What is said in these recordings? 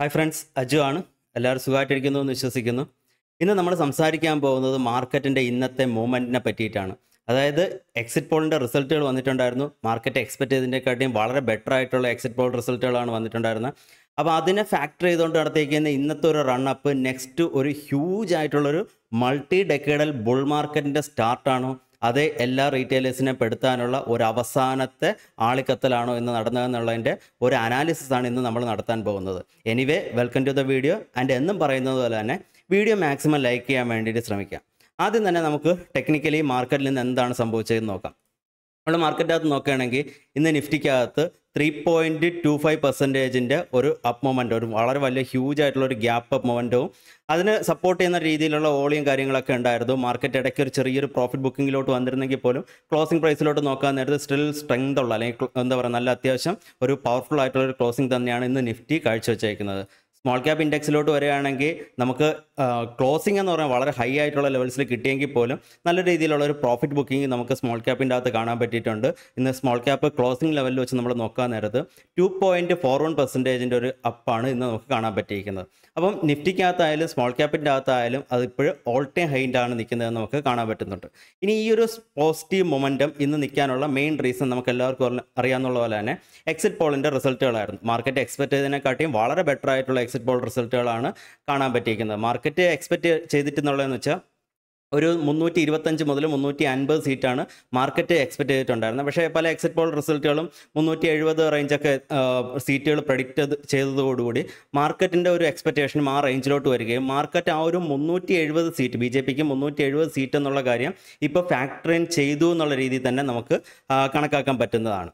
hi friends Aju ആണ് എല്ലാവരും സുഖമായിട്ടിരിക്കുന്നു എന്ന് വിശ്വസിക്കുന്നു ഇന്ന് നമ്മൾ സംസാരിക്കാൻ പോകുന്നത് മാർക്കറ്റിൻ്റെ ഇന്നത്തെ മൂവ്മെൻറ്റിനെ പറ്റിയിട്ടാണ് അതായത് എക്സിറ്റ് പോളിൻ്റെ റിസൾട്ടുകൾ വന്നിട്ടുണ്ടായിരുന്നു മാർക്കറ്റ് എക്സ്പെക്ട് ചെയ്തതിൻ്റെക്കാട്ടിയും വളരെ ബെറ്റർ ആയിട്ടുള്ള എക്സിറ്റ് പോൾ റിസൾട്ടുകളാണ് വന്നിട്ടുണ്ടായിരുന്നത് അപ്പോൾ അതിനെ ഫാക്ടർ ചെയ്തുകൊണ്ട് നടത്തിയിരിക്കുന്ന ഇന്നത്തെ ഒരു റണ്ണപ്പ് നെക്സ്റ്റ് ഒരു ഹ്യൂജ് ആയിട്ടുള്ളൊരു മൾട്ടി ഡെക്കേഡൽ ബുൾ മാർക്കറ്റിൻ്റെ സ്റ്റാർട്ടാണോ അത് എല്ലാ റീറ്റെയിലേഴ്സിനെ പെടുത്താനുള്ള ഒരു അവസാനത്തെ ആളിക്കത്തലാണോ ഇന്ന് നടന്നതെന്നുള്ളതിൻ്റെ ഒരു അനാലിസിസ് ആണ് ഇന്ന് നമ്മൾ നടത്താൻ പോകുന്നത് anyway welcome to the video and എന്നും പറയുന്നത് പോലെ തന്നെ വീഡിയോ മാക്സിമം ലൈക്ക് ചെയ്യാൻ വേണ്ടിയിട്ട് ശ്രമിക്കാം ആദ്യം തന്നെ നമുക്ക് ടെക്നിക്കലി മാർക്കറ്റിൽ നിന്ന് എന്താണ് സംഭവിച്ചതെന്ന് നോക്കാം നമ്മൾ മാർക്കറ്റിനകത്ത് നോക്കുകയാണെങ്കിൽ ഇന്ന് നിഫ്റ്റിക്കകത്ത് ത്രീ പോയിൻറ്റ് ടു ഫൈവ് പെർസെൻറ്റേജിൻ്റെ ഒരു അപ്പ് മൊമെൻ്റ് ഒരു വളരെ വലിയ ഹ്യൂജ് ആയിട്ടുള്ള ഒരു ഗ്യാപ്പ് അപ്പ് മൊമെൻറ്റവും അതിന് സപ്പോർട്ട് ചെയ്യുന്ന രീതിയിലുള്ള ഓളിയും കാര്യങ്ങളൊക്കെ ഉണ്ടായിരുന്നു മാർക്കറ്റ് ഇടയ്ക്ക് ഒരു ചെറിയൊരു പ്രോഫിറ്റ് ബുക്കിങ്ങിലോട്ട് വന്നിരുന്നെങ്കിൽ പോലും ക്ലോസിംഗ് പ്രൈസിലോട്ട് നോക്കാൻ നേരത്തെ സ്റ്റിൽ സ്ട്രെങ്ത് ഉള്ള അല്ലെങ്കിൽ എന്താ പറയുക നല്ല അത്യാവശ്യം ഒരു പവർഫുൾ ആയിട്ടുള്ള ഒരു ക്ലോസിംഗ് തന്നെയാണ് ഇന്ന് നിഫ്റ്റി കാഴ്ചവെച്ചേക്കുന്നത് സ്മോൾ ക്യാപ് ഇൻഡെക്സിലോട്ട് വരികയാണെങ്കിൽ നമുക്ക് ക്ലോസിംഗ് എന്ന് പറഞ്ഞാൽ വളരെ ഹൈ ആയിട്ടുള്ള ലെവൽസിൽ കിട്ടിയെങ്കിൽ പോലും നല്ല രീതിയിലുള്ള ഒരു പ്രോഫിറ്റ് ബുക്കിംഗ് നമുക്ക് സ്മോൾ ക്യാപ്പിൻ്റെ അകത്ത് കാണാൻ പറ്റിയിട്ടുണ്ട് ഇന്ന് സ്മോൾ ക്യാപ്പ് ക്ലോസിംഗ് ലെവലിൽ വെച്ച് നമ്മൾ നോക്കാൻ നേരത്ത് ടു പോയിൻറ്റ് ഫോർ വൺ പെർസെൻറ്റേജിൻ്റെ ഒരു അപ്പാണ് ഇന്ന് നമുക്ക് കാണാൻ പറ്റിയിരിക്കുന്നത് അപ്പം നിഫ്റ്റിക്കകത്തായാലും സ്മോൾ ക്യാപ്പിൻ്റെ അകത്തായാലും അത് ഓൾ ടൈം ഹൈൻ്റാണ് നിൽക്കുന്നതെന്ന് നമുക്ക് കാണാൻ പറ്റുന്നുണ്ട് ഇനി ഈ ഒരു പോസിറ്റീവ് മൊമെൻറ്റം ഇന്ന് നിൽക്കാനുള്ള മെയിൻ റീസൺ നമുക്ക് എല്ലാവർക്കും അറിയാമെന്നുള്ള പോലെ തന്നെ എക്സിറ്റ് പോളിൻ്റെ റിസൾട്ടുകളായിരുന്നു മാർക്കറ്റ് എക്സ്പെക്ട് ചെയ്തതിനെക്കാട്ടിയും വളരെ ബെറ്റർ ആയിട്ടുള്ള എക്സിറ്റ് പോൾ റിസൾട്ടുകളാണ് കാണാൻ പറ്റിയിരിക്കുന്നത് മാർക്കറ്റ് എക്സ്പെക്റ്റ് ചെയ്തിട്ടെന്നുള്ളതെന്ന് വെച്ചാൽ ഒരു മുന്നൂറ്റി ഇരുപത്തഞ്ച് മുതൽ മുന്നൂറ്റി അൻപത് സീറ്റാണ് മാർക്കറ്റ് എക്സ്പെക്ട് ചെയ്തിട്ടുണ്ടായിരുന്നത് പക്ഷേ പല എക്സിറ്റ് പോൾ റിസൾട്ടുകളും മുന്നൂറ്റി എഴുപത് റേഞ്ചൊക്കെ സീറ്റുകൾ പ്രഡിക്റ്റ് ചെയ്തതോടുകൂടി മാർക്കറ്റിൻ്റെ ഒരു എക്സ്പെക്റ്റേഷനും ആ റേഞ്ചിലോട്ട് വരികയും മാർക്കറ്റ് ആ ഒരു മുന്നൂറ്റി എഴുപത് സീറ്റ് ബി ജെ പിക്ക് മുന്നൂറ്റി എഴുപത് സീറ്റ് എന്നുള്ള കാര്യം ഇപ്പോൾ ഫാക്ടറിൻ ചെയ്തു എന്നുള്ള രീതിയിൽ തന്നെ നമുക്ക് കണക്കാക്കാൻ പറ്റുന്നതാണ്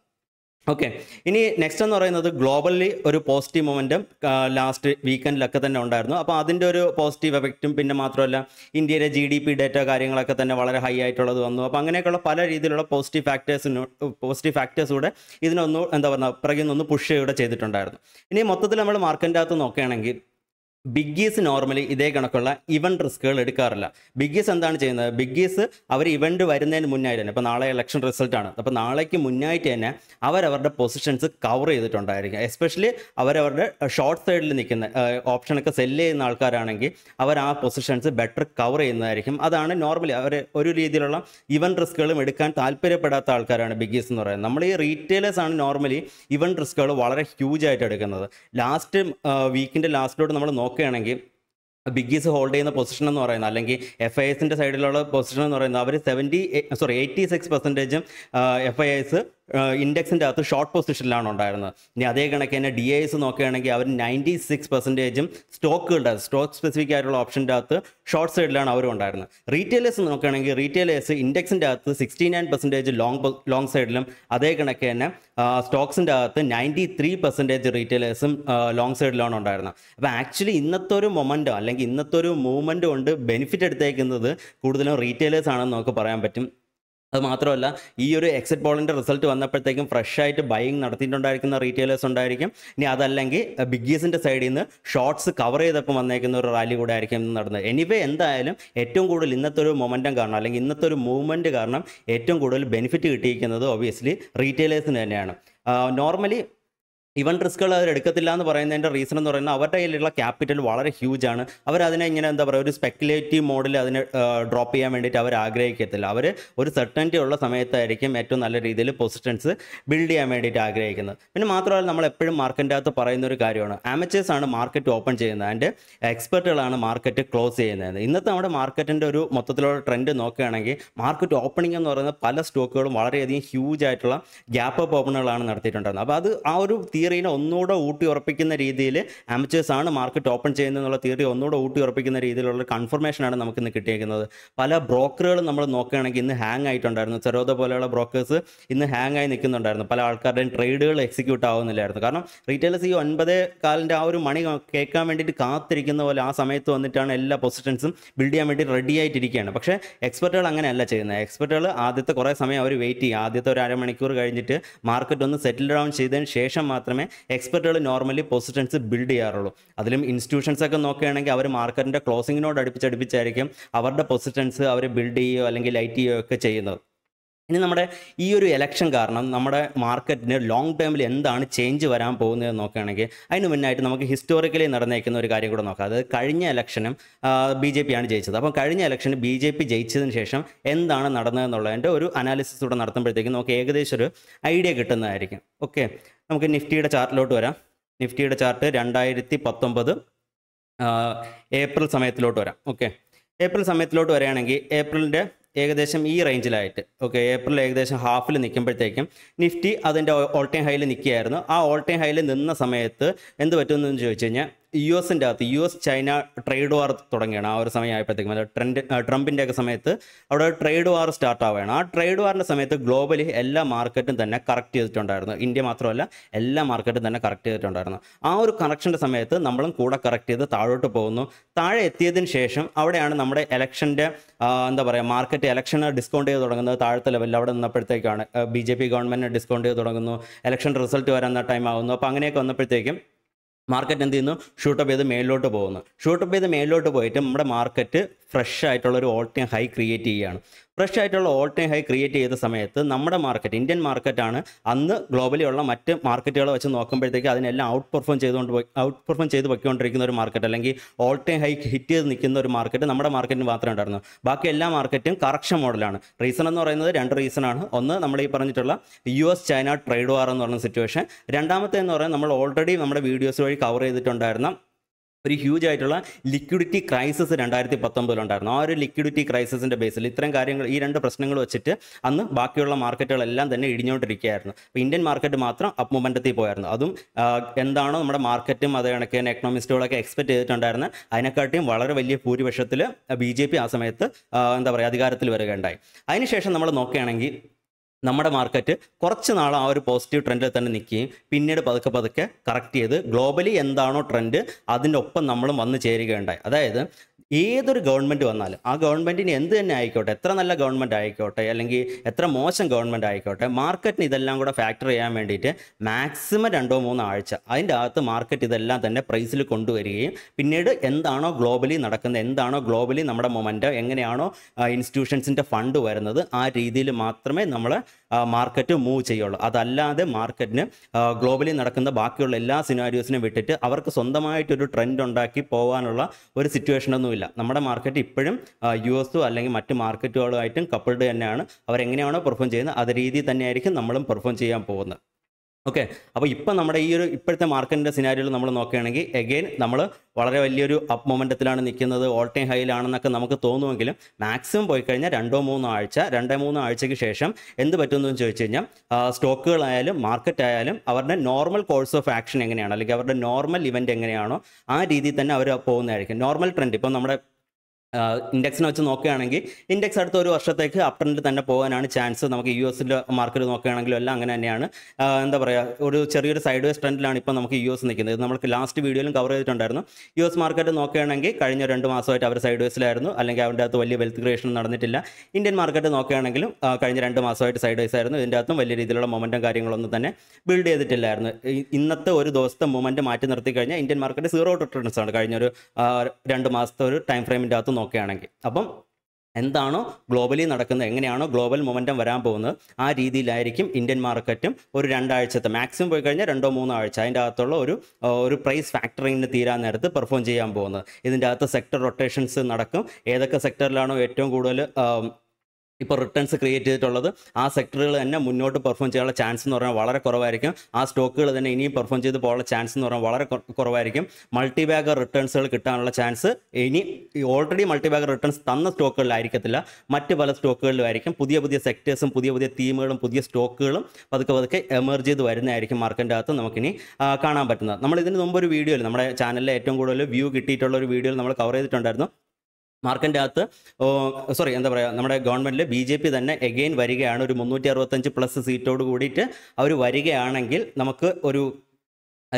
ഓക്കെ ഇനി നെക്സ്റ്റ് എന്ന് പറയുന്നത് ഗ്ലോബലി ഒരു പോസിറ്റീവ് മൊമെൻറ്റും ലാസ്റ്റ് വീക്കെൻഡിലൊക്കെ തന്നെ ഉണ്ടായിരുന്നു അപ്പോൾ അതിൻ്റെ ഒരു പോസിറ്റീവ് എഫക്റ്റും പിന്നെ മാത്രമല്ല ഇന്ത്യയിലെ ജി ഡി പി ഡേറ്റ കാര്യങ്ങളൊക്കെ തന്നെ വളരെ ഹൈ ആയിട്ടുള്ളത് വന്നു അപ്പോൾ അങ്ങനെയൊക്കെയുള്ള പല രീതിയിലുള്ള പോസിറ്റീവ് ഫാക്ടേഴ്സിന് പോസിറ്റീവ് ഫാക്ടേഴ്സ് കൂടെ ഇതിനൊന്നും എന്താ പറയുക പിറകിൽ നിന്ന് പുഷ് കൂടെ ചെയ്തിട്ടുണ്ടായിരുന്നു ഇനി മൊത്തത്തിൽ നമ്മൾ മാർക്കറ്റിൻ്റെ അകത്ത് നോക്കുകയാണെങ്കിൽ ബിഗ്ഗീസ് നോർമലി ഇതേ കണക്കുള്ള ഇവന്റ് റിസ്കുകൾ എടുക്കാറില്ല ബിഗ്ഗീസ് എന്താണ് ചെയ്യുന്നത് ബിഗ്ഗീസ് അവർ ഇവന്റ് വരുന്നതിന് മുന്നായിട്ട് തന്നെ ഇപ്പോൾ നാളെ ഇലക്ഷൻ റിസൾട്ടാണ് അപ്പോൾ നാളേക്ക് മുന്നായിട്ട് തന്നെ അവരവരുടെ പൊസിഷൻസ് കവർ ചെയ്തിട്ടുണ്ടായിരിക്കും എസ്പെഷ്യലി അവരവരുടെ ഷോർട്ട് സൈഡിൽ നിൽക്കുന്ന ഓപ്ഷനൊക്കെ സെല്ല് ചെയ്യുന്ന ആൾക്കാരാണെങ്കിൽ അവർ ആ പൊസിഷൻസ് ബെറ്റർ കവർ ചെയ്യുന്നതായിരിക്കും അതാണ് നോർമലി അവർ ഒരു രീതിയിലുള്ള ഇവൻ റിസ്കുകളും എടുക്കാൻ താല്പര്യപ്പെടാത്ത ആൾക്കാരാണ് ബിഗ്ഗീസ് എന്ന് പറയുന്നത് നമ്മൾ ഈ റീറ്റെയിലേഴ്സ് ആണ് നോർമലി ഇവൻ റിസ്കുകൾ വളരെ ഹ്യൂജ് ആയിട്ട് എടുക്കുന്നത് ലാസ്റ്റ് വീക്കിൻ്റെ ലാസ്റ്റിലോട്ട് നമ്മൾ നോക്കുക നോക്കുകയാണെങ്കിൽ ബിഗ്ഗീസ് ഹോൾഡ് ചെയ്യുന്ന പൊസിഷൻ എന്ന് പറയുന്നത് അല്ലെങ്കിൽ എഫ് ഐ എസിൻ്റെ സൈഡിലുള്ള പൊസിഷൻ എന്ന് പറയുന്നത് അവർ സെവൻറ്റി സോറി എയ്റ്റി സിക്സ് പെർസെൻറ്റേജും എഫ് ഐ എസ് ഇൻഡെക്സിൻ്റെ അകത്ത് ഷോർട്ട് പൊസിഷനിലാണ് ഉണ്ടായിരുന്നത് ഇനി അതേ കണക്ക് തന്നെ ഡി ഐസ് നോക്കുകയാണെങ്കിൽ അവർ നയൻറ്റി സിക്സ് പെർസെൻറ്റേജും സ്റ്റോക്കുകളുടെ സ്റ്റോക്ക് സ്പെസിഫിക് ആയിട്ടുള്ള ഓപ്ഷൻ്റെ അകത്ത് ഷോർട്ട് സൈഡിലാണ് അവരും ഉണ്ടായിരുന്നത് റീറ്റെയിലേഴ്സ് നോക്കുകയാണെങ്കിൽ റീറ്റെയിലേഴ്സ് ഇൻഡെക്സിൻ്റെ അകത്ത് sixty nine percentage long long സൈഡിലും അതേ കണക്ക് തന്നെ സ്റ്റോക്സിൻ്റെ അകത്ത് നയൻറ്റി ത്രീ പെർസെൻറ്റേജ് റീറ്റെയിലേഴ്സും ലോങ് സൈഡിലാണ് ഉണ്ടായിരുന്നത് അപ്പോൾ ആക്ച്വലി ഇന്നത്തെ ഒരു മൊമെൻറ്റോ അല്ലെങ്കിൽ ഇന്നത്തെ ഒരു മൂവ്മെൻറ്റ് കൊണ്ട് ബെനിഫിറ്റ് എടുത്തേക്കുന്നത് കൂടുതലും റീറ്റെയിലേഴ്സ് ആണെന്ന് നമുക്ക് പറയാൻ പറ്റും അത് മാത്രമല്ല ഈ ഒരു എക്സിറ്റ് പോളിൻ്റെ റിസൾട്ട് വന്നപ്പോഴത്തേക്കും ഫ്രഷ് ആയിട്ട് ബൈങ് നടത്തിയിട്ടുണ്ടായിരിക്കുന്ന റീറ്റെയിലേഴ്സ് ഉണ്ടായിരിക്കും ഇനി അതല്ലെങ്കിൽ ബിഗ്ഗീസിൻ്റെ സൈഡിൽ നിന്ന് ഷോർട്സ് കവർ ചെയ്തപ്പോൾ വന്നേക്കുന്ന ഒരു റാലി കൂടെ ആയിരിക്കും നടന്നത് എനിവേ എന്തായാലും ഏറ്റവും കൂടുതൽ ഇന്നത്തെ ഒരു മൊമെൻറ്റം കാരണം അല്ലെങ്കിൽ ഇന്നത്തെ ഒരു മൂവ്മെൻറ്റ് കാരണം ഏറ്റവും കൂടുതൽ ബെനിഫിറ്റ് കിട്ടിയിരിക്കുന്നത് ഒബിയസ്ലി റീറ്റെയിലേഴ്സിന് തന്നെയാണ് നോർമലി ഇവൻ റിസ്കുകൾ അവരെടുക്കത്തില്ല എന്ന് പറയുന്നതിൻ്റെ റീസൺ എന്ന് പറയുന്നത് അവരുടെ കയ്യിലുള്ള ക്യാപിറ്റൽ വളരെ ഹ്യൂജ് ആണ് അവരതിനെ ഇങ്ങനെ എന്താ പറയുക ഒരു സ്പെക്കുലേറ്റീവ് മോഡിൽ അതിനെ ഡ്രോപ്പ് ചെയ്യാൻ വേണ്ടിയിട്ട് അവർ ആഗ്രഹിക്കത്തില്ല അവർ ഒരു സെർട്ടൻറ്റി ഉള്ള സമയത്തായിരിക്കും ഏറ്റവും നല്ല രീതിയിൽ പൊസിഷൻസ് ബിൽഡ് ചെയ്യാൻ വേണ്ടിയിട്ട് ആഗ്രഹിക്കുന്നത് പിന്നെ മാത്രമല്ല നമ്മൾ എപ്പോഴും മാർക്കറ്റിൻ്റെ അകത്ത് പറയുന്ന ഒരു കാര്യമാണ് ആമച്ചേഴ്സ് ആണ് മാർക്കറ്റ് ഓപ്പൺ ചെയ്യുന്നത് ആൻഡ് എക്സ്പെർട്ടുകളാണ് മാർക്കറ്റ് ക്ലോസ് ചെയ്യുന്നത് ഇന്നത്തെ നമ്മുടെ മാർക്കറ്റിൻ്റെ ഒരു മൊത്തത്തിലുള്ള ട്രെൻഡ് നോക്കുകയാണെങ്കിൽ മാർക്കറ്റ് ഓപ്പണിംഗ് എന്ന് പറയുന്നത് പല സ്റ്റോക്കുകളും വളരെയധികം ഹ്യൂജ് ആയിട്ടുള്ള ഗ്യാപ്പ് അപ്പ് ഓപ്പണുകളാണ് നടത്തിയിട്ടുണ്ടായിരുന്നത് അപ്പോൾ അത് ആ ഒരു തിയറീനെ ഒന്നുകൂടെ ഊട്ടി ഉറപ്പിക്കുന്ന രീതിയിൽ ആമച്ചേഴ്സാണ് മാർക്കറ്റ് ഓപ്പൺ ചെയ്യുന്നതെന്നുള്ള തിയറി ഒന്നുകൂടെ ഊട്ടി ഉറപ്പിക്കുന്ന രീതിയിലുള്ള കൺഫർമേഷനാണ് നമുക്ക് ഇന്ന് കിട്ടിയിരിക്കുന്നത് പല ബ്രോക്കറുകളും നമ്മൾ നോക്കുകയാണെങ്കിൽ ഇന്ന് ഹാങ് ആയിട്ടുണ്ടായിരുന്നു ചെറുത പോലെയുള്ള ബ്രോക്കേഴ്സ് ഇന്ന് ഹാങ് ആയി നിൽക്കുന്നുണ്ടായിരുന്നു പല ആൾക്കാരുടെയും ട്രേഡുകൾ എക്സിക്യൂട്ട് ആവുന്നില്ലായിരുന്നു കാരണം റീറ്റെയിൽസ് ഈ ഒൻപത് കാലിൻ്റെ ആ ഒരു മണി കേൾക്കാൻ വേണ്ടിയിട്ട് കാത്തിരിക്കുന്ന പോലെ ആ സമയത്ത് വന്നിട്ടാണ് എല്ലാ പൊസിഷൻസും ബിൽഡ് ചെയ്യാൻ വേണ്ടി റെഡി ആയിട്ടിരിക്കുകയാണ് പക്ഷേ എക്സ്പെർട്ടുകൾ അങ്ങനെയല്ല ചെയ്യുന്നത് എക്സ്പെർട്ടുകൾ ആദ്യത്തെ കുറേ സമയം അവർ വെയിറ്റ് ചെയ്യുക ആദ്യത്തെ ഒരു അരമണിക്കൂർ കഴിഞ്ഞിട്ട് മാർക്കറ്റ് ഒന്ന് സെറ്റിൽ ഡൗൺ ചെയ്തതിന് ശേഷം മാത്രമേ മാത്രമേ എക്സ്പെർട്ടുകൾ നോർമലി പൊസിഷൻസ് ബിൽഡ് ചെയ്യാറുള്ളൂ അതിലും ഇൻസ്റ്റിറ്റ്യൂഷൻസ് ഒക്കെ നോക്കുകയാണെങ്കിൽ അവർ മാർക്കറ്റിൻ്റെ ക്ലോസിങ്ങിനോട് അടുപ്പിച്ചടുപ്പിച്ചായിരിക്കും അവരുടെ പൊസിഷൻസ് അവർ ബിൽഡ് ചെയ്യുകയോ അല്ലെങ്കിൽ ലൈറ്റ് ചെയ്യുകയോ ഒക്കെ ചെയ്യുന്നത് ഇനി നമ്മുടെ ഈ ഒരു എലക്ഷൻ കാരണം നമ്മുടെ മാർക്കറ്റിന് ലോങ് ടേമിൽ എന്താണ് ചേഞ്ച് വരാൻ പോകുന്നത് നോക്കുകയാണെങ്കിൽ അതിന് മുന്നായിട്ട് നമുക്ക് ഹിസ്റ്റോറിക്കലി നടന്നേക്കുന്ന ഒരു കാര്യം കൂടെ നോക്കാം അതായത് കഴിഞ്ഞ ഇലക്ഷനും ബി ജെ പിയാണ് ജയിച്ചത് അപ്പം കഴിഞ്ഞ ഇലക്ഷന് ബി ജെ പി ജയിച്ചതിന് ശേഷം എന്താണ് നടന്നതെന്നുള്ളതിൻ്റെ ഒരു അനാലിസിസ് കൂടെ നടത്തുമ്പോഴത്തേക്കും നമുക്ക് ഏകദേശം ഒരു ഐഡിയ കിട്ടുന്നതായിരിക്കും ഓക്കെ നമുക്ക് നിഫ്റ്റിയുടെ ചാർട്ടിലോട്ട് വരാം നിഫ്റ്റിയുടെ ചാർട്ട് രണ്ടായിരത്തി പത്തൊമ്പത് ഏപ്രിൽ സമയത്തിലോട്ട് വരാം ഓക്കെ ഏപ്രിൽ സമയത്തിലോട്ട് വരികയാണെങ്കിൽ ഏപ്രിലിൻ്റെ ഏകദേശം ഈ റേഞ്ചിലായിട്ട് ഓക്കെ ഏപ്രിൽ ഏകദേശം ഹാഫിൽ നിൽക്കുമ്പോഴത്തേക്കും നിഫ്റ്റി അതിൻ്റെ ഓൾ ടൈം ഹൈയിൽ നിൽക്കുകയായിരുന്നു ആ ഓൾ ടൈം ഹൈയിൽ നിന്ന സമയത്ത് എന്ത് പറ്റുമെന്ന് ചോദിച്ചു കഴിഞ്ഞാൽ യു എസിൻ്റെ അകത്ത് U S China trade war തുടങ്ങിയാണ് ആ ഒരു സമയമായപ്പോഴത്തേക്കും ആയപ്പോഴത്തേക്കും ട്രെൻഡ് ട്രംപിൻ്റെ ഒക്കെ സമയത്ത് അവിടെ ട്രേഡ് വാർ സ്റ്റാർട്ട് ആവുകയാണ് ആ ട്രേഡ് വാറിൻ്റെ സമയത്ത് ഗ്ലോബലി എല്ലാ മാർക്കറ്റും തന്നെ കറക്റ്റ് ചെയ്തിട്ടുണ്ടായിരുന്നു ഇന്ത്യ മാത്രമല്ല എല്ലാ മാർക്കറ്റും തന്നെ കറക്റ്റ് ചെയ്തിട്ടുണ്ടായിരുന്നു ആ ഒരു കറക്ഷൻ്റെ സമയത്ത് നമ്മളും കൂടെ കറക്റ്റ് ചെയ്ത് താഴോട്ട് പോകുന്നു താഴെ എത്തിയതിന് ശേഷം അവിടെയാണ് നമ്മുടെ ഇലക്ഷൻ്റെ എന്താ പറയുക മാർക്കറ്റ് ഇലക്ഷൻ ഡിസ്കൗണ്ട് ചെയ്ത് തുടങ്ങുന്നത് താഴത്തെ ലെവലിൽ അവിടെ നിന്നപ്പോഴത്തേക്കാണ് B J P government discount ചെയ്ത് തുടങ്ങുന്നു ഇലക്ഷൻ റിസൾട്ട് വരാൻ ടൈം ആകുന്നു അപ്പോൾ അങ്ങനെയൊക്കെ വന്നപ്പോഴത്തേക്കും മാർക്കറ്റ് എന്ത് ചെയ്യുന്നു ഷൂട്ടപ്പ് ചെയ്ത് മേളിലോട്ട് പോകുന്നു ഷൂട്ടപ്പ് ചെയ്ത് മേളിലോട്ട് പോയിട്ട് നമ്മുടെ മാർക്കറ്റ് ഫ്രഷ് ആയിട്ടുള്ള ഒരു ഓൾ ടൈം ഹൈ ക്രിയേറ്റ് ചെയ്യുകയാണ് ഫ്രഷ് ആയിട്ടുള്ള ഓൾ ടൈം ഹൈ ക്രിയേറ്റ് ചെയ്ത സമയത്ത് നമ്മുടെ മാർക്കറ്റ് ഇന്ത്യൻ മാർക്കറ്റാണ് അന്ന് ഗ്ലോബലി ഉള്ള മറ്റ് മാർക്കറ്റുകളെ വെച്ച് നോക്കുമ്പോഴത്തേക്ക് അതിനെല്ലാം ഔട്ട് പെർഫോം ചെയ്തുകൊണ്ട് ഔട്ട് പെർഫോം ചെയ്ത് പൊയ്ക്കൊണ്ടിരിക്കുന്ന ഒരു മാർക്കറ്റ് അല്ലെങ്കിൽ ഓൾ ടൈം ഹൈ ഹിറ്റ് ചെയ്ത് നിൽക്കുന്ന ഒരു മാർക്കറ്റ് നമ്മുടെ മാർക്കറ്റിന് മാത്രമേ ഉണ്ടായിരുന്നു ബാക്കി എല്ലാ മാർക്കറ്റും കറക്ഷൻ മോഡലാണ് റീസൺ എന്ന് പറയുന്നത് രണ്ട് റീസണാണ് ഒന്ന് നമ്മൾ ഈ പറഞ്ഞിട്ടുള്ള U S China trade war എന്ന് പറയുന്ന സിറ്റുവേഷൻ രണ്ടാമത്തെ എന്ന് പറയുന്നത് നമ്മൾ ഓൾറെഡി നമ്മുടെ വീഡിയോസ് വഴി കവർ ചെയ്തിട്ടുണ്ടായിരുന്ന ഒരു ഹ്യൂജ് ആയിട്ടുള്ള ലിക്വിഡിറ്റി ക്രൈസിസ് രണ്ടായിരത്തി പത്തൊമ്പതിലുണ്ടായിരുന്നു ആ ഒരു ലിക്വിഡിറ്റി ക്രൈസിസിൻ്റെ ബേസിൽ ഇത്തരം കാര്യങ്ങൾ ഈ രണ്ട് പ്രശ്നങ്ങൾ വെച്ചിട്ട് അന്ന് ബാക്കിയുള്ള മാർക്കറ്റുകളെല്ലാം തന്നെ ഇടിഞ്ഞുകൊണ്ടിരിക്കുകയായിരുന്നു അപ്പോൾ ഇന്ത്യൻ മാർക്കറ്റ് മാത്രം അപ്പ് മൊമെൻറ്റത്തിൽ പോയായിരുന്നു അതും എന്താണോ നമ്മുടെ മാർക്കറ്റും അത് കണക്ക് തന്നെ എക്കണോമിസ്റ്റുകളൊക്കെ എക്സ്പെക്ട് ചെയ്തിട്ടുണ്ടായിരുന്നത് അതിനെക്കാട്ടിയും വളരെ വലിയ ഭൂരിപക്ഷത്തിൽ ബി ജെ പി ആ സമയത്ത് എന്താ പറയുക അധികാരത്തിൽ വരികയുണ്ടായി അതിനുശേഷം നമ്മൾ നോക്കുകയാണെങ്കിൽ നമ്മുടെ മാർക്കറ്റ് കുറച്ച് നാൾ ആ ഒരു പോസിറ്റീവ് ട്രെൻഡിൽ തന്നെ നിൽക്കുകയും പിന്നീട് പതുക്കെ പതുക്കെ കറക്റ്റ് ചെയ്ത് ഗ്ലോബലി എന്താണോ ട്രെൻഡ് അതിൻ്റെ ഒപ്പം നമ്മളും വന്ന് ചേരുകയുണ്ടായി അതായത് ഏതൊരു ഗവൺമെൻറ് വന്നാലും ആ ഗവൺമെൻറ്റിന് എന്ത് തന്നെ ആയിക്കോട്ടെ എത്ര നല്ല ഗവൺമെൻറ് ആയിക്കോട്ടെ അല്ലെങ്കിൽ എത്ര മോശം ഗവൺമെൻറ് ആയിക്കോട്ടെ മാർക്കറ്റിന് ഇതെല്ലാം കൂടെ ഫാക്ടർ ചെയ്യാൻ വേണ്ടിയിട്ട് മാക്സിമം രണ്ടോ മൂന്നോ ആഴ്ച അതിൻ്റെ അകത്ത് മാർക്കറ്റ് ഇതെല്ലാം തന്നെ പ്രൈസിൽ കൊണ്ടുവരികയും പിന്നീട് എന്താണോ ഗ്ലോബലി നടക്കുന്നത് എന്താണോ ഗ്ലോബലി നമ്മുടെ മൊമെൻറ്റോ എങ്ങനെയാണോ ഇൻസ്റ്റിറ്റ്യൂഷൻസിൻ്റെ ഫണ്ട് വരുന്നത് ആ രീതിയിൽ മാത്രമേ നമ്മൾ മാർക്കറ്റ് മൂവ് ചെയ്യുള്ളൂ അതല്ലാതെ മാർക്കറ്റിന് ഗ്ലോബലി നടക്കുന്ന ബാക്കിയുള്ള എല്ലാ സിനാരിയോസിനും വിട്ടിട്ട് അവർക്ക് സ്വന്തമായിട്ടൊരു ട്രെൻഡ് ഉണ്ടാക്കി പോകാനുള്ള ഒരു സിറ്റുവേഷനൊന്നുമില്ല മാറിയിട്ടില്ല നമ്മുടെ മാർക്കറ്റ് ഇപ്പോഴും യു എസോ അല്ലെങ്കിൽ മറ്റ് മാർക്കറ്റുകളുമായിട്ടും കപ്പിൾഡ് തന്നെയാണ് അവരെങ്ങനെയാണോ പെർഫോം ചെയ്യുന്നത് അത് രീതിയിൽ തന്നെയായിരിക്കും നമ്മളും പെർഫോം ചെയ്യാൻ പോകുന്നത് ഓക്കെ അപ്പോൾ ഇപ്പം നമ്മുടെ ഈ ഒരു ഇപ്പോഴത്തെ മാർക്കറ്റിൻ്റെ സിനാരിയിൽ നമ്മൾ നോക്കുകയാണെങ്കിൽ എഗെയിൻ നമ്മൾ വളരെ വലിയൊരു അപ്പ് മൊമെൻറ്റത്തിലാണ് നിൽക്കുന്നത് ഓൾ ടൈം ഹൈയിലാണെന്നൊക്കെ നമുക്ക് തോന്നുമെങ്കിലും മാക്സിമം പോയി കഴിഞ്ഞാൽ രണ്ടോ മൂന്നോ ആഴ്ച രണ്ടോ മൂന്നോ ആഴ്ചയ്ക്ക് ശേഷം എന്ത് പറ്റുമെന്ന് ചോദിച്ചു കഴിഞ്ഞാൽ സ്റ്റോക്കുകളായാലും മാർക്കറ്റ് ആയാലും അവരുടെ നോർമൽ കോഴ്സ് ഓഫ് ആക്ഷൻ എങ്ങനെയാണ് അല്ലെങ്കിൽ അവരുടെ നോർമൽ ഇവൻറ്റ് എങ്ങനെയാണോ ആ രീതിയിൽ തന്നെ അവർ പോകുന്നതായിരിക്കും നോർമൽ ട്രെൻഡ് ഇപ്പം നമ്മുടെ ഇൻഡെക്സിനെ വെച്ച് നോക്കുകയാണെങ്കിൽ ഇൻഡെക്സ് അടുത്ത ഒരു വർഷത്തേക്ക് അപ്പറിൽ തന്നെ പോകാനാണ് ചാൻസ് നമുക്ക് യു എസിൻ്റെ മാർക്കറ്റ് നോക്കുകയാണെങ്കിലും എല്ലാം അങ്ങനെ തന്നെയാണ് എന്താ പറയുക ഒരു ചെറിയൊരു സൈഡ് വേസ് ട്രെൻഡിലാണ് ഇപ്പോൾ നമുക്ക് യു എസ് നിൽക്കുന്നത് നമുക്ക് ലാസ്റ്റ് വീഡിയോയിലും കവർ ചെയ്തിട്ടുണ്ടായിരുന്നു യു എസ് മാർക്കറ്റ് നോക്കുകയാണെങ്കിൽ കഴിഞ്ഞ രണ്ട് മാസമായിട്ട് അവർ സൈഡ് വേസിലായിരുന്നു അല്ലെങ്കിൽ അവരുടെ അകത്ത് വലിയ വെൽത്ത് ക്രിയേഷൻ നടന്നിട്ടില്ല ഇന്ത്യൻ മാർക്കറ്റ് നോക്കുകയാണെങ്കിലും കഴിഞ്ഞ രണ്ട് മാസമായിട്ട് സൈഡ് വേസ് ആയിരുന്നു ഇതിൻ്റെ അകത്തും വലിയ രീതിയിലുള്ള മൊമെൻറ്റും കാര്യങ്ങളൊന്നും തന്നെ ബിൽഡ് ചെയ്തിട്ടില്ലായിരുന്നു ഇന്നത്തെ ഒരു ദിവസത്തെ മൊമെൻറ്റ് മാറ്റി നിർത്തി കഴിഞ്ഞാൽ ഇന്ത്യൻ മാർക്കറ്റ് സീറോ റിട്ടേൺസ് ആണ് കഴിഞ്ഞ ഒരു രണ്ട് മാസത്തെ ഒരു ടൈം ഫ്രെയിമിൻ്റെ അകത്ത് നോക്കുകയാണെങ്കിൽ അപ്പം എന്താണോ ഗ്ലോബലി നടക്കുന്നത് എങ്ങനെയാണോ ഗ്ലോബൽ മൊമെൻറ്റം വരാൻ പോകുന്നത് ആ രീതിയിലായിരിക്കും ഇന്ത്യൻ മാർക്കറ്റും ഒരു രണ്ടാഴ്ചത്തെ മാക്സിമം പോയി കഴിഞ്ഞാൽ രണ്ടോ മൂന്നോ ആഴ്ച അതിൻ്റെ അകത്തുള്ള ഒരു ഒരു പ്രൈസ് ഫാക്ടറിങ്ങിന് തീരാൻ നേരത്ത് പെർഫോം ചെയ്യാൻ പോകുന്നത് ഇതിൻ്റെ അകത്ത് സെക്ടർ റൊട്ടേഷൻസ് നടക്കും ഏതൊക്കെ സെക്ടറിലാണോ ഏറ്റവും കൂടുതൽ ഇപ്പോൾ റിട്ടേൺസ് ക്രിയേറ്റ് ചെയ്തിട്ടുള്ളത് ആ സെക്ടറുകൾ തന്നെ മുന്നോട്ട് പെർഫോം ചെയ്യാനുള്ള ചാൻസ് എന്ന് പറഞ്ഞാൽ വളരെ കുറവായിരിക്കും ആ സ്റ്റോക്കുകൾ തന്നെ ഇനിയും പെർഫോം ചെയ്ത് പോകാനുള്ള ചാൻസ് എന്ന് പറഞ്ഞാൽ വളരെ കുറവായിരിക്കും മൾട്ടി ബാഗ് റിട്ടേൺസുകൾ കിട്ടാനുള്ള ചാൻസ് ഇനി ഓൾറെഡി മൾട്ടി ബാഗ് റിട്ടേൺസ് തന്ന സ്റ്റോക്കുകളിലായിരിക്കത്തില്ല മറ്റ് പല സ്റ്റോക്കുകളിലായിരിക്കും പുതിയ പുതിയ സെക്ടേഴ്സും പുതിയ പുതിയ തീമുകളും പുതിയ സ്റ്റോക്കുകളും പതുക്കെ പതുക്കെ എമർജ് ചെയ്ത് വരുന്നതായിരിക്കും മാർക്കറ്റിൻ്റെ അകത്ത് നമുക്കിനി കാണാൻ പറ്റുന്നത് നമ്മൾ ഇതിന് മുമ്പ് ഒരു വീഡിയോയിൽ നമ്മുടെ ചാനലിലെ ഏറ്റവും കൂടുതൽ വ്യൂ കിട്ടിയിട്ടുള്ള ഒരു വീഡിയോയിൽ നമ്മൾ കവർ ചെയ്തിട്ടുണ്ടായിരുന്നു മാർക്കിൻ്റെ അകത്ത് സോറി എന്താ പറയുക നമ്മുടെ ഗവൺമെൻറ്റിൽ ബി ജെ പി തന്നെ എഗെയിൻ വരികയാണ് ഒരു മുന്നൂറ്റി അറുപത്തഞ്ച് പ്ലസ് സീറ്റോട് കൂടിയിട്ട് അവർ വരികയാണെങ്കിൽ നമുക്ക് ഒരു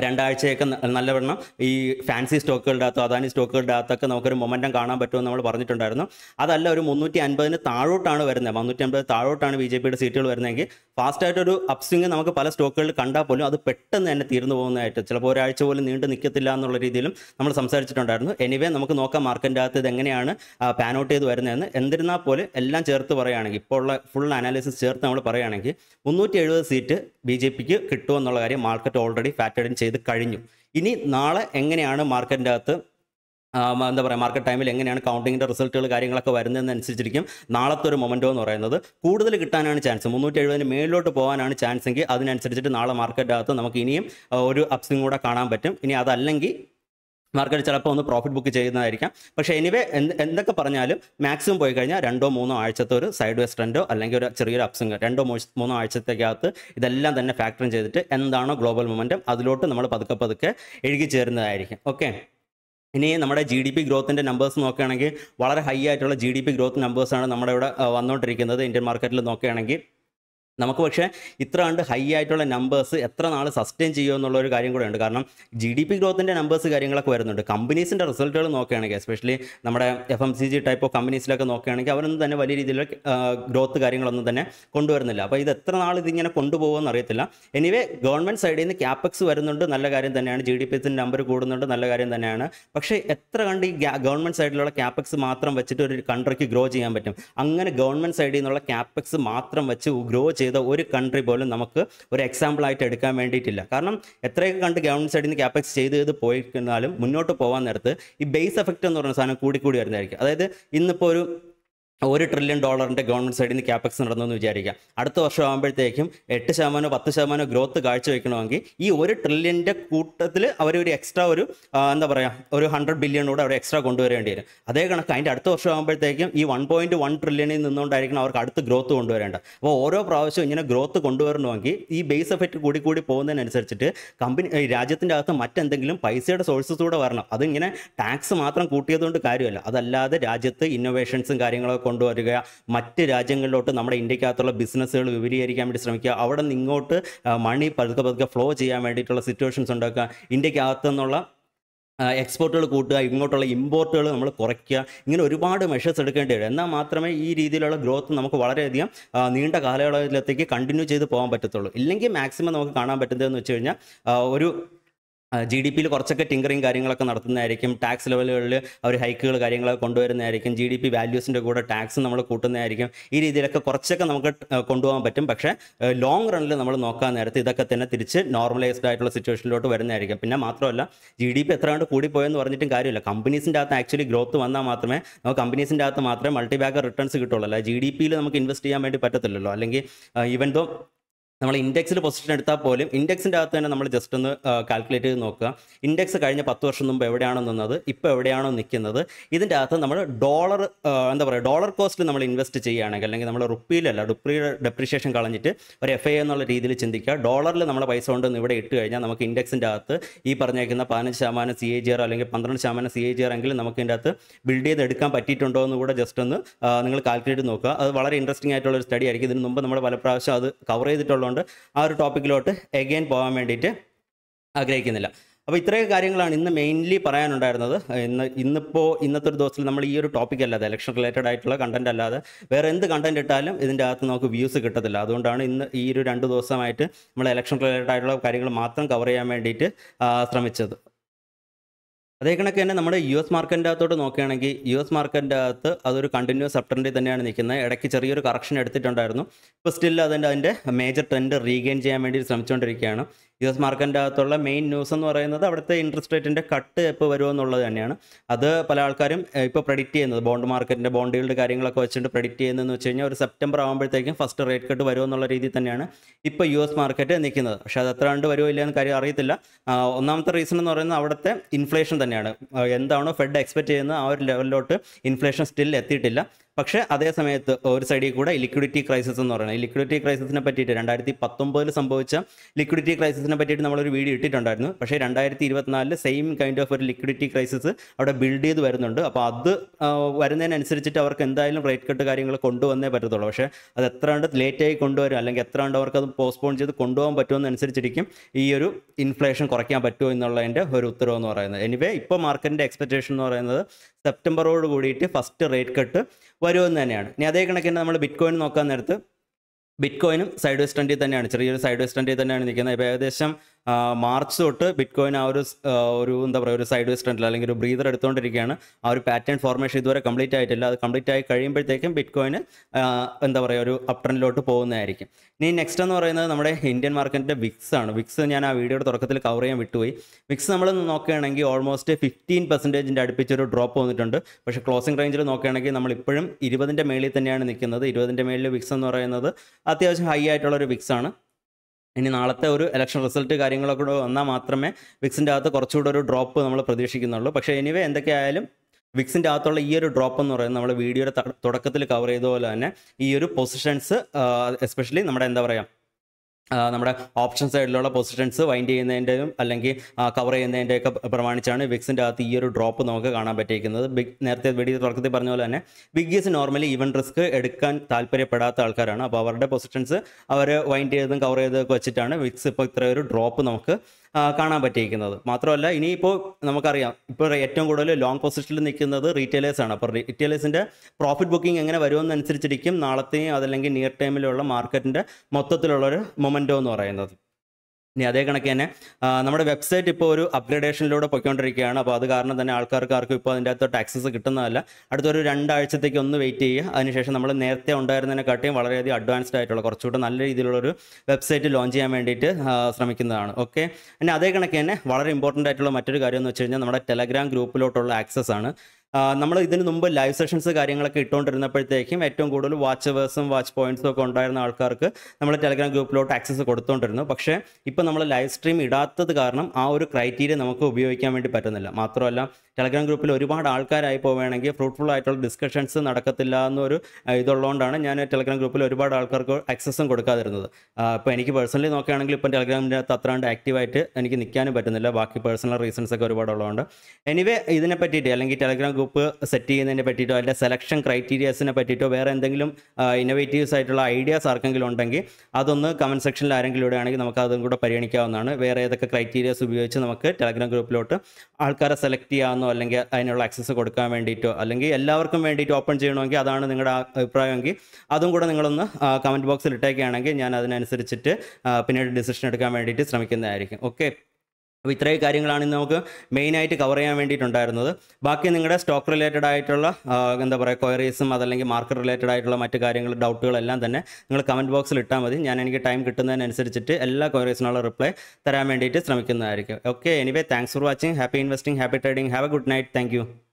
രണ്ടാഴ്ചയൊക്കെ നല്ലവണ്ണം ഈ ഫാൻസി സ്റ്റോക്കുകളുടെ അകത്തോ അദാനി സ്റ്റോക്കുകളുടെ അകത്തൊക്കെ നമുക്കൊരു മൊമെൻറ്റം കാണാൻ പറ്റുമെന്ന് നമ്മൾ പറഞ്ഞിട്ടുണ്ടായിരുന്നു അതല്ല ഒരു മുന്നൂറ്റി അൻപതിന് താഴോട്ടാണ് വരുന്നത് മുന്നൂറ്റി അൻപത് താഴോട്ടാണ് ബി ജെ പിയുടെ സീറ്റുകൾ വരുന്നതെങ്കിൽ ഫാസ്റ്റായിട്ടൊരു അപ്സ്വിംഗ് നമുക്ക് പല സ്റ്റോക്കുകളിൽ കണ്ടാൽ പോലും അത് പെട്ടെന്ന് തന്നെ തീർന്നു പോകുന്നതായിട്ട് ചിലപ്പോൾ ഒരാഴ്ച പോലും നീണ്ടു നിൽക്കത്തില്ല എന്നുള്ള രീതിയിലും നമ്മൾ സംസാരിച്ചിട്ടുണ്ടായിരുന്നു എനിവേ നമുക്ക് നോക്കാം മാർക്കറ്റിൻ്റെ അകത്ത് ഇത് എങ്ങനെയാണ് പാൻ ഔട്ട് ചെയ്ത് വരുന്നതെന്ന് എന്നിരുന്നാൽ പോലും എല്ലാം ചേർത്ത് പറയുകയാണെങ്കിൽ ഇപ്പോൾ ഉള്ള ഫുൾ അനാലിസിസ് ചേർത്ത് നമ്മൾ പറയുകയാണെങ്കിൽ മുന്നൂറ്റി എഴുപത് സീറ്റ് ബി ജെ പിക്ക് കിട്ടുമെന്നുള്ള കാര്യം മാർക്കറ്റ് ഓൾറെഡി ഫാറ്റഡിൻ ചെയ്തു ചെയ്ത് കഴിഞ്ഞു ഇനി നാളെ എങ്ങനെയാണ് മാർക്കറ്റിൻ്റെ അകത്ത് എന്താ പറയുക മാർക്കറ്റ് ടൈമിൽ എങ്ങനെയാണ് കൗണ്ടിങ്ങിൻ്റെ റിസൾട്ടുകൾ കാര്യങ്ങളൊക്കെ വരുന്നതെന്നനുസരിച്ചിരിക്കും നാളത്തെ ഒരു മൊമെൻറ്റോ എന്ന് പറയുന്നത് കൂടുതൽ കിട്ടാനാണ് ചാൻസ് മുന്നൂറ്റി എഴുപതിന് മേളിലോട്ട് പോകാനാണ് ചാൻസ് എങ്കിൽ അതിനനുസരിച്ചിട്ട് നാളെ അകത്ത് നമുക്ക് ഇനിയും ഒരു അപ്സിങ് കൂടെ കാണാൻ പറ്റും ഇനി അതല്ലെങ്കിൽ മാർക്കറ്റ് ചിലപ്പോൾ ഒന്ന് പ്രോഫിറ്റ് ബുക്ക് ചെയ്യുന്നതായിരിക്കാം പക്ഷേ എനിവേ എന്തൊക്കെ പറഞ്ഞാലും മാക്സിമം പോയി കഴിഞ്ഞാൽ രണ്ടോ മൂന്നോ ആഴ്ചത്തെ ഒരു സൈഡ് വേസ് ട്രെൻഡോ അല്ലെങ്കിൽ ഒരു ചെറിയൊരു അപ്സും രണ്ടോ മൂന്നോ ആഴ്ചത്തേക്കകത്ത് ഇതെല്ലാം തന്നെ ഫാക്ടറിങ് ചെയ്തിട്ട് എന്താണോ ഗ്ലോബൽ മൊമെൻറ്റം അതിലോട്ട് നമ്മൾ പതുക്കെ പതുക്കെ എഴുകി ചേരുന്നതായിരിക്കും ഓക്കെ ഇനി നമ്മുടെ ജി ഡി പി ഗ്രോത്തിൻ്റെ നമ്പേഴ്സ് നോക്കുകയാണെങ്കിൽ വളരെ ഹൈ ആയിട്ടുള്ള ജി ഡി പി ഗ്രോത്ത് നമ്പേഴ്സാണ് നമ്മുടെ ഇവിടെ വന്നുകൊണ്ടിരിക്കുന്നത് ഇന്ത്യൻ മാർക്കറ്റിൽ നോക്കുകയാണെങ്കിൽ നമുക്ക് പക്ഷേ ഇത്ര കണ്ട് ഹൈ ആയിട്ടുള്ള നമ്പേഴ്സ് എത്ര നാൾ സസ്റ്റെയിൻ ചെയ്യുമോ എന്നുള്ള ഒരു കാര്യം കൂടെ ഉണ്ട് കാരണം ജി ഡി പി ഗ്രോത്തിൻ്റെ നമ്പേഴ്സ് കാര്യങ്ങളൊക്കെ വരുന്നുണ്ട് കമ്പനീസിൻ്റെ റിസൾട്ടുകൾ നോക്കുകയാണെങ്കിൽ എസ്പെഷ്യലി നമ്മുടെ F M C G type of കമ്പനീസിലൊക്കെ നോക്കുകയാണെങ്കിൽ അവരൊന്നും തന്നെ വലിയ രീതിയിലുള്ള ഗ്രോത്ത് കാര്യങ്ങളൊന്നും തന്നെ കൊണ്ടുവരുന്നില്ല അപ്പോൾ ഇത് എത്ര നാൾ ഇതിങ്ങനെ കൊണ്ടുപോകുമെന്ന് അറിയത്തില്ല എനിവേ ഗവൺമെൻറ് സൈഡിൽ നിന്ന് ക്യാപെക്സ് വരുന്നുണ്ട് നല്ല കാര്യം തന്നെയാണ് ജി ഡി പി നമ്പർ കൂടുന്നുണ്ട് നല്ല കാര്യം തന്നെയാണ് പക്ഷേ എത്ര കണ്ട് ഈ ഗവൺമെൻറ് സൈഡിലുള്ള ക്യാപെക്സ് മാത്രം വെച്ചിട്ട് ഒരു കൺട്രിക്ക് ഗ്രോ ചെയ്യാൻ പറ്റും അങ്ങനെ ഗവൺമെൻറ് സൈഡിൽ നിന്നുള്ള ക്യാപെക്സ് മാത്രം വെച്ച് ഗ്രോ ചെയ്ത ഒരു കൺട്രി പോലും നമുക്ക് ഒരു എക്സാമ്പിൾ ആയിട്ട് എടുക്കാൻ വേണ്ടിയിട്ടില്ല കാരണം എത്രയൊക്കെ കണ്ട് ഗവൺമെൻറ് സൈഡിൽ നിന്ന് ക്യാപെക്സ് ചെയ്ത് ചെയ്ത് പോയിരുന്നാലും മുന്നോട്ട് പോകാൻ നേരത്ത് ഈ ബേസ് എഫക്റ്റ് എന്ന് പറയുന്ന സാധനം കൂടി കൂടി വരുന്നതായിരിക്കും അതായത് ഇന്നിപ്പോൾ ഒരു ഒരു ട്രില്യൺ ഡോളറിന്റെ ഗവൺമെന്റ് സൈഡിൽ നിന്ന് ക്യാപെക്സ് എന്ന് വിചാരിക്കാം അടുത്ത വർഷം ആകുമ്പോഴത്തേക്കും എട്ട് ശതമാനമോ പത്ത് ശതമാനോ ഗ്രോത്ത് കാഴ്ചവെക്കണമെങ്കിൽ ഈ ഒരു ട്രില്യന്റെ കൂട്ടത്തിൽ അവർ ഒരു എക്സ്ട്രാ ഒരു എന്താ പറയുക ഒരു ഹൺഡ്രഡ് ബില്യണോടെ അവർ എക്സ്ട്രാ കൊണ്ടുവരേണ്ടി വരും അതേ കണക്ക് അതിൻ്റെ അടുത്ത വർഷം ആകുമ്പോഴത്തേക്കും ഈ വൺ പോയിൻറ്റ് വൺ ട്രില്യണിൽ നിന്നുകൊണ്ടായിരിക്കണം അവർക്ക് അടുത്ത് ഗ്രോത്ത് കൊണ്ടുവരേണ്ടത് അപ്പോൾ ഓരോ പ്രാവശ്യം ഇങ്ങനെ ഗ്രോത്ത് കൊണ്ടുവരണമെങ്കിൽ ഈ ബേസ് എഫക്റ്റ് കൂടി കൂടി പോകുന്നതിനനുസരിച്ചിട്ട് കമ്പനി രാജ്യത്തിൻ്റെ അകത്ത് മറ്റെന്തെങ്കിലും പൈസയുടെ സോഴ്സസ് കൂടെ വരണം അതിങ്ങനെ ടാക്സ് മാത്രം കൂട്ടിയതുകൊണ്ട് കാര്യമല്ല അതല്ലാതെ രാജ്യത്ത് ഇന്നോവേഷൻസും കാര്യങ്ങളൊക്കെ കൊണ്ടുവരിക മറ്റ് രാജ്യങ്ങളിലോട്ട് നമ്മുടെ ഇന്ത്യക്കകത്തുള്ള ബിസിനസ്സുകൾ വിപുലീകരിക്കാൻ വേണ്ടി ശ്രമിക്കുക അവിടെ നിന്ന് ഇങ്ങോട്ട് മണി പതുക്കെ പതുക്കെ ഫ്ലോ ചെയ്യാൻ വേണ്ടിയിട്ടുള്ള സിറ്റുവേഷൻസ് ഉണ്ടാക്കുക ഇന്ത്യക്കകത്തു നിന്നുള്ള എക്സ്പോർട്ടുകൾ കൂട്ടുക ഇങ്ങോട്ടുള്ള ഇമ്പോർട്ടുകൾ നമ്മൾ കുറയ്ക്കുക ഇങ്ങനെ ഒരുപാട് മെഷേഴ്സ് എടുക്കേണ്ടി വരും എന്നാൽ മാത്രമേ ഈ രീതിയിലുള്ള ഗ്രോത്ത് നമുക്ക് വളരെയധികം നീണ്ട കാലയളവിലത്തേക്ക് കണ്ടിന്യൂ ചെയ്ത് പോകാൻ പറ്റത്തുള്ളൂ ഇല്ലെങ്കിൽ മാക്സിമം നമുക്ക് കാണാൻ പറ്റുന്നതെന്ന് വെച്ച് കഴിഞ്ഞാൽ ഒരു ജി ഡി പിയിൽ കുറച്ചൊക്കെ ടിങ്കറിങ് കാര്യങ്ങളൊക്കെ നടത്തുന്നതായിരിക്കും ടാക്സ് ലെവലുകളിൽ അവർ ഹൈക്കുകൾ കാര്യങ്ങളൊക്കെ കൊണ്ടുവരുന്നതായിരിക്കും ജി ഡി പി വാല്യൂസിൻ്റെ കൂടെ ടാക്സ് നമ്മൾ കൂട്ടുന്നതായിരിക്കും ഈ രീതിയിലൊക്കെ കുറച്ചൊക്കെ നമുക്ക് കൊണ്ടുപോകാൻ പറ്റും പക്ഷേ ലോങ് റണ്ണിൽ നമ്മൾ നോക്കാൻ നേരത്തെ ഇതൊക്കെ തന്നെ തിരിച്ച് നോർമലൈസ്ഡ് ആയിട്ടുള്ള സിറ്റുവേഷനിലോട്ട് വരുന്നതായിരിക്കും പിന്നെ മാത്രമല്ല ജി ഡി പി എത്ര കണ്ട് കൂടിപ്പോയെന്ന് പറഞ്ഞിട്ടും കാര്യമില്ല കമ്പനീസിൻ്റെ അകത്ത് ആക്ച്വലി ഗ്രോത്ത് വന്നാൽ മാത്രമേ നമുക്ക് കമ്പനീസിൻ്റെ അകത്ത് മാത്രമേ മൾട്ടി ബാഗർ റിട്ടേൺസ് കിട്ടുള്ളൂ അല്ല ജി ഡി പിയിൽ നമുക്ക് ഇൻവെസ്റ്റ് ചെയ്യാൻ വേണ്ടി പറ്റത്തില്ലല്ലോ അല്ലെങ്കിൽ ഈവൻ ദോ നമ്മൾ ഇൻഡെക്സിൽ പൊസിഷൻ എടുത്താൽ പോലും ഇൻഡെക്സിൻ്റെ അകത്ത് തന്നെ നമ്മൾ ജസ്റ്റ് ഒന്ന് കാൽക്കുലേറ്റ് ചെയ്ത് നോക്കുക ഇൻഡെക്സ് കഴിഞ്ഞ പത്ത് വർഷം മുമ്പ് എവിടെയാണോ നിന്നത് ഇപ്പോൾ എവിടെയാണോ നിൽക്കുന്നത് ഇതിൻ്റെ അകത്ത് നമ്മൾ ഡോളർ എന്താ പറയുക ഡോളർ കോസ്റ്റിൽ നമ്മൾ ഇൻവെസ്റ്റ് ചെയ്യുകയാണെങ്കിൽ അല്ലെങ്കിൽ നമ്മൾ റുപ്പിയിലല്ല റുപ്പിയുടെ ഡെപ്രിഷിയേഷൻ കളഞ്ഞിട്ട് ഒരു എഫ് ഐ എന്നുള്ള രീതിയിൽ ചിന്തിക്കുക ഡോളറിൽ നമ്മളെ പൈസ കൊണ്ട് ഇവിടെ ഇട്ട് കഴിഞ്ഞാൽ നമുക്ക് ഇൻഡെക്സിൻ്റെ അകത്ത് ഈ പറഞ്ഞേക്കുന്ന പതിനഞ്ച് ശതമാനം സി എ ജി ആർ അല്ലെങ്കിൽ പന്ത്രണ്ട് ശതമാനം സി എ ജി ആർ എങ്കിൽ നമുക്ക് ഇതിൻ്റെ അകത്ത് ബിൽഡ് ചെയ്ത് എടുക്കാൻ പറ്റിയിട്ടുണ്ടോ എന്ന് കൂടെ ജസ്റ്റ് ഒന്ന് നിങ്ങൾ കാൽക്കുലേറ്റ് നോക്കുക അത് വളരെ ഇൻട്രസ്റ്റിംഗ് ആയിട്ടുള്ള ഒരു സ്റ്റഡി ആയിരിക്കും ഇതിന് മുമ്പ് നമ്മൾ പല പ്രാവശ്യം അത് കവർ ചെയ്തിട്ടുള്ള ഉള്ളതുകൊണ്ട് ആ ഒരു ടോപ്പിക്കിലോട്ട് എഗെയിൻ പോകാൻ വേണ്ടിയിട്ട് ആഗ്രഹിക്കുന്നില്ല അപ്പോൾ ഇത്രയും കാര്യങ്ങളാണ് ഇന്ന് മെയിൻലി പറയാനുണ്ടായിരുന്നത് ഇന്ന് ഇന്നിപ്പോൾ ഇന്നത്തെ ഒരു ദിവസത്തിൽ നമ്മൾ ഈ ഒരു ടോപ്പിക് അല്ലാതെ ഇലക്ഷൻ റിലേറ്റഡ് ആയിട്ടുള്ള കണ്ടന്റ് അല്ലാതെ വേറെ എന്ത് കണ്ടന്റ് ഇട്ടാലും ഇതിൻ്റെ അകത്ത് നമുക്ക് വ്യൂസ് കിട്ടത്തില്ല അതുകൊണ്ടാണ് ഇന്ന് ഈ ഒരു രണ്ട് ദിവസമായിട്ട് നമ്മൾ ഇലക്ഷൻ റിലേറ്റഡ് ആയിട്ടുള്ള കാര്യങ്ങൾ മാത്രം കവർ ചെയ്യാൻ വേണ്ടിയിട്ട് ശ്രമിച്ചത് അതേ കണക്ക് തന്നെ നമ്മുടെ യു എസ് മാർക്കറ്റിൻ്റെ അകത്തോട്ട് നോക്കുകയാണെങ്കിൽ യു എസ് മാർക്കറ്റിൻ്റെ അകത്ത് അതൊരു കണ്ടിന്യൂസ് അപ് ട്രെൻഡിൽ തന്നെയാണ് നിൽക്കുന്നത് ഇടയ്ക്ക് ചെറിയൊരു കറക്ഷൻ എടുത്തിട്ടുണ്ടായിരുന്നു ഇപ്പോൾ സ്റ്റിൽ അതിൻ്റെ അതിൻ്റെ മേജർ ട്രെൻഡ് റീഗെയിൻ ചെയ്യാൻ വേണ്ടി ശ്രമിച്ചുകൊണ്ടിരിക്കുകയാണ് യു എസ് മാർക്കറ്റിൻ്റെ അകത്തുള്ള മെയിൻ ന്യൂസ് എന്ന് പറയുന്നത് അവിടുത്തെ ഇൻട്രസ്റ്റ് റേറ്റിൻ്റെ കട്ട് എപ്പോൾ വരുമോ എന്നുള്ളത് തന്നെയാണ് അത് പല ആൾക്കാരും ഇപ്പോൾ പ്രെഡിക്റ്റ് ചെയ്യുന്നത് ബോണ്ട് മാർക്കറ്റിൻ്റെ ബോണ്ടുകളുടെ കാര്യങ്ങളൊക്കെ വെച്ചിട്ട് പ്രെഡിക്റ്റ് ചെയ്യുന്നതെന്ന് വെച്ച് കഴിഞ്ഞാൽ ഒരു സെപ്റ്റംബർ ആകുമ്പോഴത്തേക്കും ഫസ്റ്റ് റേറ്റ് കട്ട് വരുമോ എന്നുള്ള രീതിയിൽ തന്നെയാണ് ഇപ്പോൾ യു എസ് മാർക്കറ്റ് നിൽക്കുന്നത് പക്ഷേ അത് എത്ര ആണ്ട് വരുമോ ഇല്ലയെന്ന് കാര്യം അറിയത്തില്ല ഒന്നാമത്തെ റീസൺ എന്ന് പറയുന്നത് അവിടുത്തെ ഇൻഫ്ലേഷൻ തന്നെയാണ് എന്താണോ ഫെഡ് എക്സ്പെക്ട് ചെയ്യുന്നത് ആ ഒരു ലെവലിലോട്ട് ഇൻഫ്ലേഷൻ സ്റ്റിൽ എത്തിയിട്ടില്ല പക്ഷേ അതേ സമയത്ത് ഒരു സൈഡിൽ കൂടെ ലിക്വിഡിറ്റി ക്രൈസിസ് എന്ന് പറയുന്നത് ലിക്വിഡിറ്റി ക്രൈസിസിനെ പറ്റിയിട്ട് രണ്ടായിരത്തി പത്തൊമ്പതിൽ സംഭവിച്ച ലിക്വിഡിറ്റി ക്രൈസിസിനെ പറ്റിയിട്ട് നമ്മളൊരു വീഡിയോ ഇട്ടിട്ടുണ്ടായിരുന്നു പക്ഷേ രണ്ടായിരത്തി ഇരുപത്തിനാലില് സെയിം കൈൻഡ് ഓഫ് ഒരു ലിക്വിഡിറ്റി ക്രൈസിസ് അവിടെ ബിൽഡ് ചെയ്ത് വരുന്നുണ്ട് അപ്പോൾ അത് വരുന്നതിനനുസരിച്ചിട്ട് അവർക്ക് എന്തായാലും റേറ്റ് കട്ട് കാര്യങ്ങൾ കൊണ്ടുവന്നേ പറ്റത്തുള്ളൂ പക്ഷേ അത് എത്ര കണ്ട് ലേറ്റായി കൊണ്ടുവരും അല്ലെങ്കിൽ എത്ര കണ്ട് അവർക്ക് അത് പോസ്റ്റ്പോൺ ചെയ്ത് കൊണ്ടുപോകാൻ പറ്റുമെന്നനുസരിച്ചിരിക്കും ഈ ഒരു ഇൻഫ്ലേഷൻ കുറയ്ക്കാൻ പറ്റുമോ എന്നുള്ളതിൻ്റെ ഒരു ഉത്തരവെന്ന് പറയുന്നത് എനിവേ ഇപ്പോൾ മാർക്കറ്റിൻ്റെ എക്സ്പെക്റ്റേഷൻ എന്ന് പറയുന്നത് സെപ്റ്റംബറോട് കൂടിയിട്ട് ഫസ്റ്റ് റേറ്റ് കട്ട് വരുമെന്ന് തന്നെയാണ് ഇനി അതേ കണക്കിന് നമ്മൾ ബിറ്റ് കോയിൻ നോക്കാൻ നേരത്ത് ബിറ്റ് കോയിനും സൈഡ് വെസ്റ്റ് ട്രെൻഡിൽ തന്നെയാണ് ചെറിയൊരു സൈഡ് വെസ്റ്റ് ട്രെൻഡിൽ തന്നെയാണ് നിൽക്കുന്നത് ഇപ്പോൾ ഏകദേശം മാർച്ച് തൊട്ട് ബിറ്റ്കോയിൻ ആ ഒരു ഒരു എന്താ പറയുക ഒരു സൈഡ് വേസ് ട്രെൻഡിൽ അല്ലെങ്കിൽ ഒരു ബ്രീതർ എടുത്തുകൊണ്ടിരിക്കുകയാണ് ആ ഒരു പാറ്റേൺ ഫോർമേഷൻ ഇതുവരെ കംപ്ലീറ്റ് ആയിട്ടില്ല അത് കംപ്ലീറ്റ് ആയി കഴിയുമ്പോഴത്തേക്കും ബിറ്റ്കോയിന് എന്താ പറയുക ഒരു അപ് ട്രെൻഡിലോട്ട് പോകുന്നതായിരിക്കും ഇനി നെക്സ്റ്റ് എന്ന് പറയുന്നത് നമ്മുടെ ഇന്ത്യൻ മാർക്കറ്റിൻ്റെ വിക്സ് ആണ് വിക്സ് ഞാൻ ആ വീഡിയോയുടെ തുടക്കത്തിൽ കവർ ചെയ്യാൻ വിട്ടുപോയി വിക്സ് നമ്മൾ നോക്കുകയാണെങ്കിൽ ഓൾമോസ്റ്റ് ഫിഫ്റ്റീൻ പെർസെൻറ്റേജിൻ്റെ അടുപ്പിച്ചൊരു ഡ്രോപ്പ് വന്നിട്ടുണ്ട് പക്ഷേ ക്ലോസിംഗ് റേഞ്ചിൽ നോക്കുകയാണെങ്കിൽ നമ്മൾ ഇപ്പോഴും ഇരുപതിൻ്റെ മേളിൽ തന്നെയാണ് നിൽക്കുന്നത് ഇരുപതിൻ്റെ മേളിൽ വിക്സ് എന്ന് പറയുന്നത് അത്യാവശ്യം ഹൈ ആയിട്ടുള്ള ഒരു വിക്സ് ആണ് ഇനി നാളത്തെ ഒരു ഇലക്ഷൻ റിസൾട്ട് കാര്യങ്ങളൊക്കെ കൂടെ വന്നാൽ മാത്രമേ വിക്സിൻ്റെ അകത്ത് കുറച്ചുകൂടെ ഒരു ഡ്രോപ്പ് നമ്മൾ പ്രതീക്ഷിക്കുന്നുള്ളൂ പക്ഷേ എനിവേ എന്തൊക്കെയായാലും വിക്സിൻ്റെ അകത്തുള്ള ഈ ഒരു ഡ്രോപ്പ് എന്ന് പറയുന്നത് നമ്മൾ വീഡിയോയുടെ തുടക്കത്തിൽ കവർ ചെയ്ത പോലെ തന്നെ ഈ ഒരു പൊസിഷൻസ് എസ്പെഷ്യലി നമ്മുടെ എന്താ പറയുക നമ്മുടെ ഓപ്ഷൻ സൈഡിലുള്ള പൊസിഷൻസ് വൈൻഡ് ചെയ്യുന്നതിൻ്റെയും അല്ലെങ്കിൽ കവർ ചെയ്യുന്നതിൻ്റെയൊക്കെ പ്രമാണിച്ചാണ് വിക്സിൻ്റെ അകത്ത് ഈ ഒരു ഡ്രോപ്പ് നമുക്ക് കാണാൻ പറ്റിയിരിക്കുന്നത് ബിഗ് നേരത്തെ വീഡിയോ തുടക്കത്തിൽ പറഞ്ഞ പോലെ തന്നെ ബിഗ്ഗസ് നോർമലി ഈവൻ റിസ്ക് എടുക്കാൻ താല്പര്യപ്പെടാത്ത ആൾക്കാരാണ് അപ്പോൾ അവരുടെ പൊസിഷൻസ് അവർ വൈൻഡ് ചെയ്തതും കവർ ചെയ്തതൊക്കെ വെച്ചിട്ടാണ് വിക്സ് ഇപ്പോൾ ഇത്ര ഒരു ഡ്രോപ്പ് നമുക്ക് കാണാൻ പറ്റിയിരിക്കുന്നത് മാത്രമല്ല ഇനിയിപ്പോൾ നമുക്കറിയാം ഇപ്പോൾ ഏറ്റവും കൂടുതൽ ലോങ് പൊസിഷനിൽ നിൽക്കുന്നത് റീറ്റെയിലേഴ്സാണ് ആണ് അപ്പോൾ റീറ്റെയിലേഴ്സിൻ്റെ പ്രോഫിറ്റ് ബുക്കിംഗ് എങ്ങനെ വരുമെന്നനുസരിച്ചിരിക്കും നാളത്തെയും അതല്ലെങ്കിൽ നിയർ ടൈമിലുള്ള മാർക്കറ്റിൻ്റെ മൊത്തത്തിലുള്ളൊരു മൊമെൻറ്റോ എന്ന് പറയുന്നത് ഇനി അതേ കണക്ക് തന്നെ നമ്മുടെ വെബ്സൈറ്റ് ഇപ്പോൾ ഒരു അപ്ഗ്രഡേഷനിലൂടെ പൊയ്ക്കൊണ്ടിരിക്കുകയാണ് അപ്പോൾ അത് കാരണം തന്നെ ആൾക്കാർക്ക് ആർക്കും ഇപ്പോൾ അതിൻ്റെ അകത്ത് ടാക്സസ് കിട്ടുന്നതല്ല അടുത്തൊരു രണ്ടാഴ്ചത്തേക്ക് ഒന്ന് വെയിറ്റ് ചെയ്യുക അതിനുശേഷം നമ്മൾ നേരത്തെ ഉണ്ടായിരുന്നതിനെക്കാട്ടിയും വളരെയധികം അഡ്വാൻസ്ഡ് ആയിട്ടുള്ള കുറച്ചുകൂടെ നല്ല രീതിയിലുള്ളൊരു വെബ്സൈറ്റ് ലോഞ്ച് ചെയ്യാൻ വേണ്ടിയിട്ട് ശ്രമിക്കുന്നതാണ് ഓക്കെ പിന്നെ അതേ കണക്ക് തന്നെ വളരെ ഇമ്പോർട്ടൻ്റ് ആയിട്ടുള്ള മറ്റൊരു കാര്യം എന്ന് വെച്ച് കഴിഞ്ഞാൽ നമ്മുടെ ടെലഗ്രാം ഗ്രൂപ്പിലോട്ടുള്ള ആക്സസ് ആണ് നമ്മൾ ഇതിന് മുമ്പ് ലൈവ് സെഷൻസ് കാര്യങ്ങളൊക്കെ ഇട്ടുകൊണ്ടിരുന്നപ്പോഴത്തേക്കും ഏറ്റവും കൂടുതൽ വാച്ച് വേഴ്സും വാച്ച് പോയിന്റ്സും ഒക്കെ ഉണ്ടായിരുന്ന ആൾക്കാർക്ക് നമ്മൾ ടെലഗ്രാം ഗ്രൂപ്പിലോട്ട് ആക്സസ് കൊടുത്തുകൊണ്ടിരുന്നു പക്ഷേ ഇപ്പോൾ നമ്മൾ ലൈവ് സ്ട്രീം ഇടാത്തത് കാരണം ആ ഒരു ക്രൈറ്റീരിയ നമുക്ക് ഉപയോഗിക്കാൻ വേണ്ടി പറ്റുന്നില്ല മാത്രമല്ല ടെലഗ്രാം ഗ്രൂപ്പിൽ ഒരുപാട് ആൾക്കാരായി പോവുകയാണെങ്കിൽ ഫ്രൂട്ട്ഫുൾ ആയിട്ടുള്ള ഡിസ്കഷൻസ് നടക്കത്തില്ല എന്നൊരു ഇതുള്ളതുകൊണ്ടാണ് ഞാൻ ടെലഗ്രാം ഗ്രൂപ്പിൽ ഒരുപാട് ആൾക്കാർക്ക് ആക്സസും കൊടുക്കാതിരുന്നത് അപ്പോൾ എനിക്ക് പേഴ്സണലി നോക്കുകയാണെങ്കിൽ ഇപ്പം ടെലഗ്രാമിൻ്റെ അത്രാണ്ട് ആക്റ്റീവായിട്ട് എനിക്ക് നിൽക്കാനും പറ്റുന്നില്ല ബാക്കി പേഴ്സണൽ റീസൺസ് ഒക്കെ ഒരുപാട് ഉള്ളതുകൊണ്ട് എനിവേ ഇതിനെ പറ്റിയിട്ട് അല്ലെങ്കിൽ ടെലഗ്രാം ഗ്രൂപ്പ് സെറ്റ് ചെയ്യുന്നതിനെ പറ്റിയിട്ടോ അതിൻ്റെ സെലക്ഷൻ ക്രൈറ്റീരിയാസിനെ പറ്റിയിട്ടോ വേറെ എന്തെങ്കിലും ഇന്നോവേറ്റീവ്സ് ആയിട്ടുള്ള ഐഡിയാസ് ആർക്കെങ്കിലും ഉണ്ടെങ്കിൽ അതൊന്ന് കമൻറ്റ് സെക്ഷനിൽ ആരെങ്കിലും ഇടുകയാണെങ്കിൽ നമുക്ക് അതും കൂടെ പരിഗണിക്കാവുന്നതാണ് വേറെ ഏതൊക്കെ ക്രൈറ്റീരിയാസ് ഉപയോഗിച്ച് നമുക്ക് ടെലഗ്രാം ഗ്രൂപ്പിലോട്ട് ആൾക്കാരെ സെലക്ട് ചെയ്യാമെന്നോ അല്ലെങ്കിൽ അതിനുള്ള ആക്സസ് കൊടുക്കാൻ വേണ്ടിയിട്ടോ അല്ലെങ്കിൽ എല്ലാവർക്കും വേണ്ടിയിട്ട് ഓപ്പൺ ചെയ്യണമെങ്കിൽ അതാണ് നിങ്ങളുടെ അഭിപ്രായമെങ്കിൽ അതും കൂടെ നിങ്ങളൊന്ന് കമൻറ്റ് ബോക്സിൽ ഇട്ടേക്കുകയാണെങ്കിൽ ഞാൻ അതിനനുസരിച്ചിട്ട് പിന്നീട് ഡിസിഷൻ എടുക്കാൻ വേണ്ടിയിട്ട് ശ്രമിക്കുന്നതായിരിക്കും ഓക്കെ അപ്പോൾ ഇത്രയും കാര്യങ്ങളാണ് ഇന്ന് നമുക്ക് മെയിനായിട്ട് കവർ ചെയ്യാൻ വേണ്ടിയിട്ടുണ്ടായിരുന്നത് ബാക്കി നിങ്ങളുടെ സ്റ്റോക്ക് റിലേറ്റഡ് ആയിട്ടുള്ള എന്താ പറയുക ക്വയറീസും അതല്ലെങ്കിൽ മാർക്കറ്റ് റിലേറ്റഡ് ആയിട്ടുള്ള മറ്റു കാര്യങ്ങൾ ഡൗട്ടുകളെല്ലാം തന്നെ നിങ്ങൾ കമൻറ്റ് ബോക്സിൽ ഇട്ടാൽ മതി ഞാൻ എനിക്ക് ടൈം കിട്ടുന്നതിനനുസരിച്ചിട്ട് എല്ലാ ക്വയറീസിനുള്ള റിപ്ലൈ തരാൻ വേണ്ടിയിട്ട് ശ്രമിക്കുന്നതായിരിക്കും okay anyway thanks for watching happy investing happy trading have a good night thank